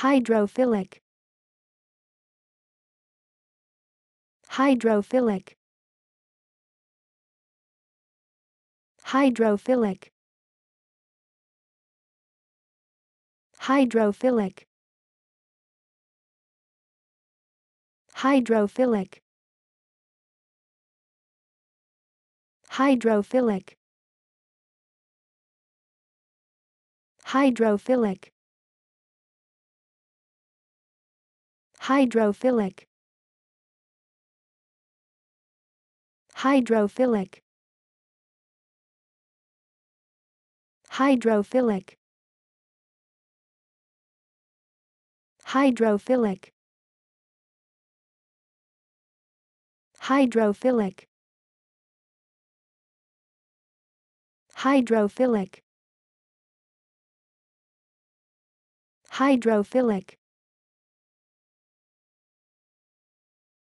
hydrophilic hydrophilic hydrophilic hydrophilic hydrophilic hydrophilic hydrophilic hydrophilic hydrophilic hydrophilic hydrophilic hydrophilic hydrophilic hydrophilic